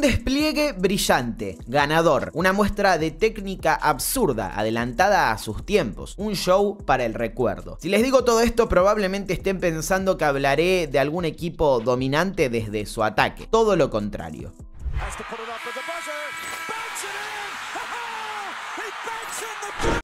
despliegue brillante, ganador, una muestra de técnica absurda, adelantada a sus tiempos, un show para el recuerdo. Si les digo todo esto, probablemente estén pensando que hablaré de algún equipo dominante desde su ataque, todo lo contrario.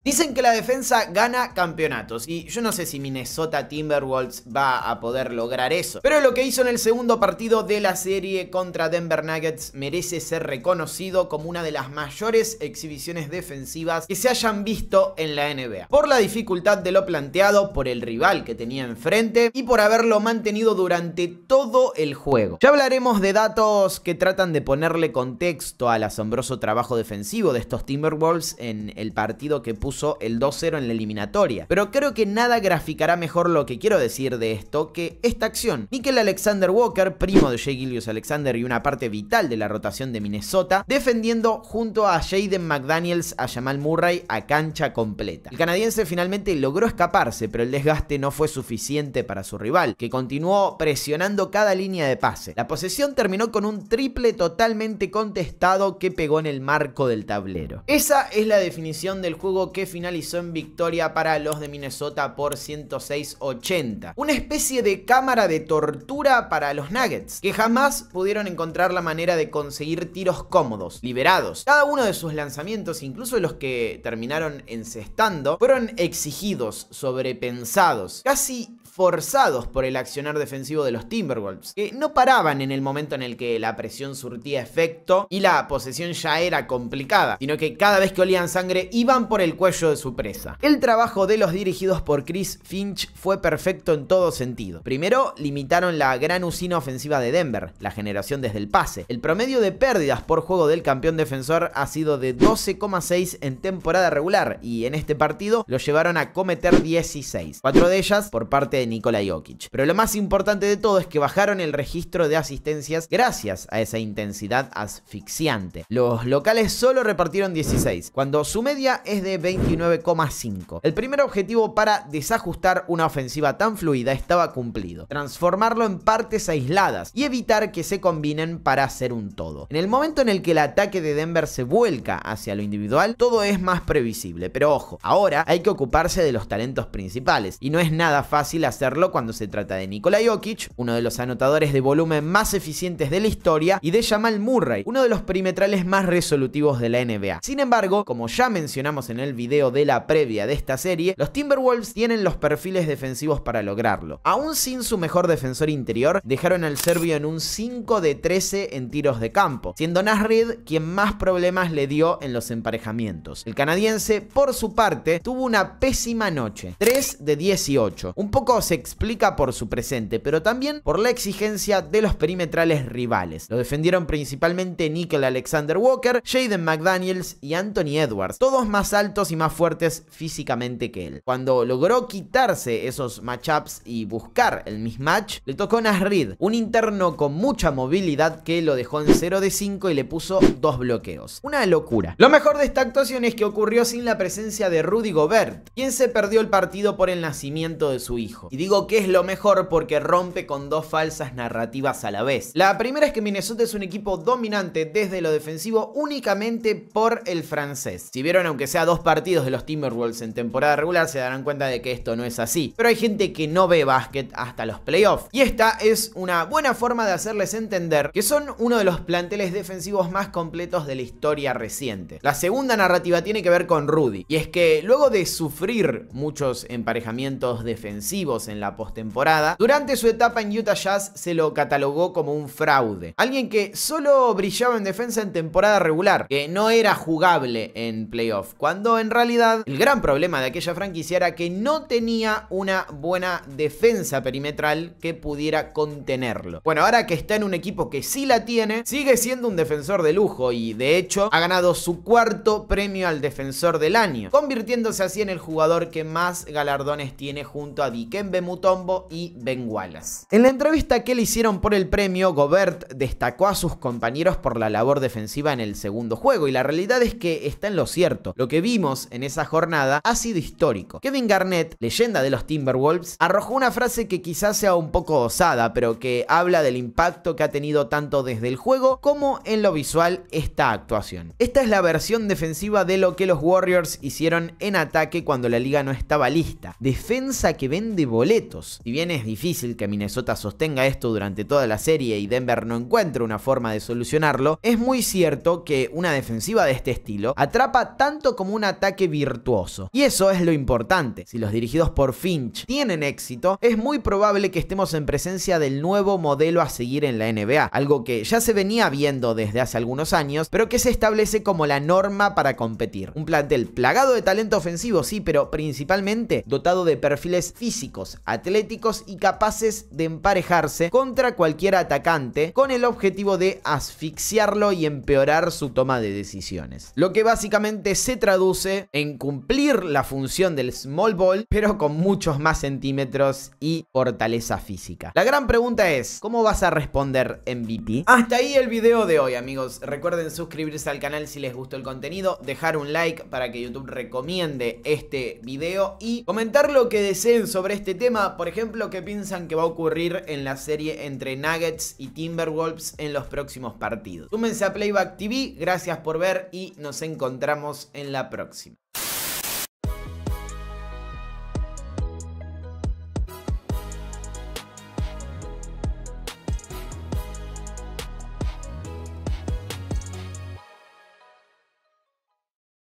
Dicen que la defensa gana campeonatos y yo no sé si Minnesota Timberwolves va a poder lograr eso. Pero lo que hizo en el segundo partido de la serie contra Denver Nuggets merece ser reconocido como una de las mayores exhibiciones defensivas que se hayan visto en la NBA. Por la dificultad de lo planteado, por el rival que tenía enfrente y por haberlo mantenido durante todo el juego. Ya hablaremos de datos que tratan de ponerle contexto al asombroso trabajo defensivo de estos Timberwolves en el partido que puso el 2-0 en la eliminatoria. Pero creo que nada graficará mejor lo que quiero decir de esto que esta acción. Nickel Alexander Walker, primo de Jay Gillius Alexander y una parte vital de la rotación de Minnesota, defendiendo junto a Jaden McDaniels a Jamal Murray a cancha completa. El canadiense finalmente logró escaparse, pero el desgaste no fue suficiente para su rival, que continuó presionando cada línea de pase. La posesión terminó con un triple totalmente contestado que pegó en el marco del tablero. Esa es la definición del juego que finalizó en victoria para los de Minnesota por 106-80. Una especie de cámara de tortura para los Nuggets, que jamás pudieron encontrar la manera de conseguir tiros cómodos, liberados. Cada uno de sus lanzamientos, incluso los que terminaron encestando, fueron exigidos, sobrepensados, casi forzados por el accionar defensivo de los Timberwolves, que no paraban en el momento en el que la presión surtía efecto y la posesión ya era complicada, sino que cada vez que olían sangre iban por el cuello de su presa. El trabajo de los dirigidos por Chris Finch fue perfecto en todo sentido. Primero, limitaron la gran usina ofensiva de Denver, la generación desde el pase. El promedio de pérdidas por juego del campeón defensor ha sido de 12,6 en temporada regular y en este partido lo llevaron a cometer 16, cuatro de ellas por parte de Nikola Jokic. Pero lo más importante de todo es que bajaron el registro de asistencias gracias a esa intensidad asfixiante. Los locales solo repartieron 16, cuando su media es de 29,5. El primer objetivo para desajustar una ofensiva tan fluida estaba cumplido, transformarlo en partes aisladas y evitar que se combinen para hacer un todo. En el momento en el que el ataque de Denver se vuelca hacia lo individual, todo es más previsible, pero ojo, ahora hay que ocuparse de los talentos principales y no es nada fácil hacer hacerlo cuando se trata de Nikola Jokic, uno de los anotadores de volumen más eficientes de la historia, y de Jamal Murray, uno de los perimetrales más resolutivos de la NBA. Sin embargo, como ya mencionamos en el video de la previa de esta serie, los Timberwolves tienen los perfiles defensivos para lograrlo. Aún sin su mejor defensor interior, dejaron al serbio en un 5 de 13 en tiros de campo, siendo Nasrid quien más problemas le dio en los emparejamientos. El canadiense, por su parte, tuvo una pésima noche, 3 de 18, un poco se explica por su presente, pero también por la exigencia de los perimetrales rivales. Lo defendieron principalmente Nickel Alexander Walker, Jaden McDaniels y Anthony Edwards, todos más altos y más fuertes físicamente que él. Cuando logró quitarse esos matchups y buscar el mismatch, le tocó Nasrid, un interno con mucha movilidad que lo dejó en 0 de 5 y le puso dos bloqueos. Una locura. Lo mejor de esta actuación es que ocurrió sin la presencia de Rudy Gobert, quien se perdió el partido por el nacimiento de su hijo digo que es lo mejor porque rompe con dos falsas narrativas a la vez. La primera es que Minnesota es un equipo dominante desde lo defensivo únicamente por el francés. Si vieron aunque sea dos partidos de los Timberwolves en temporada regular se darán cuenta de que esto no es así. Pero hay gente que no ve básquet hasta los playoffs. Y esta es una buena forma de hacerles entender que son uno de los planteles defensivos más completos de la historia reciente. La segunda narrativa tiene que ver con Rudy. Y es que luego de sufrir muchos emparejamientos defensivos en la postemporada, durante su etapa en Utah Jazz se lo catalogó como un fraude. Alguien que solo brillaba en defensa en temporada regular, que no era jugable en playoff, cuando en realidad el gran problema de aquella franquicia era que no tenía una buena defensa perimetral que pudiera contenerlo. Bueno, ahora que está en un equipo que sí la tiene, sigue siendo un defensor de lujo y de hecho ha ganado su cuarto premio al defensor del año, convirtiéndose así en el jugador que más galardones tiene junto a Dikembe Bemutombo y Ben Wallace. En la entrevista que le hicieron por el premio, Gobert destacó a sus compañeros por la labor defensiva en el segundo juego y la realidad es que está en lo cierto. Lo que vimos en esa jornada ha sido histórico. Kevin Garnett, leyenda de los Timberwolves, arrojó una frase que quizás sea un poco osada, pero que habla del impacto que ha tenido tanto desde el juego como en lo visual esta actuación. Esta es la versión defensiva de lo que los Warriors hicieron en ataque cuando la liga no estaba lista. Defensa que vende boletos. Si bien es difícil que Minnesota sostenga esto durante toda la serie y Denver no encuentre una forma de solucionarlo, es muy cierto que una defensiva de este estilo atrapa tanto como un ataque virtuoso. Y eso es lo importante. Si los dirigidos por Finch tienen éxito, es muy probable que estemos en presencia del nuevo modelo a seguir en la NBA, algo que ya se venía viendo desde hace algunos años, pero que se establece como la norma para competir. Un plantel plagado de talento ofensivo, sí, pero principalmente dotado de perfiles físicos atléticos y capaces de emparejarse contra cualquier atacante con el objetivo de asfixiarlo y empeorar su toma de decisiones. Lo que básicamente se traduce en cumplir la función del small ball, pero con muchos más centímetros y fortaleza física. La gran pregunta es, ¿cómo vas a responder MVP? Hasta ahí el video de hoy, amigos. Recuerden suscribirse al canal si les gustó el contenido, dejar un like para que YouTube recomiende este video y comentar lo que deseen sobre este tema, por ejemplo, que piensan que va a ocurrir en la serie entre Nuggets y Timberwolves en los próximos partidos? Súmense a Playback TV, gracias por ver y nos encontramos en la próxima.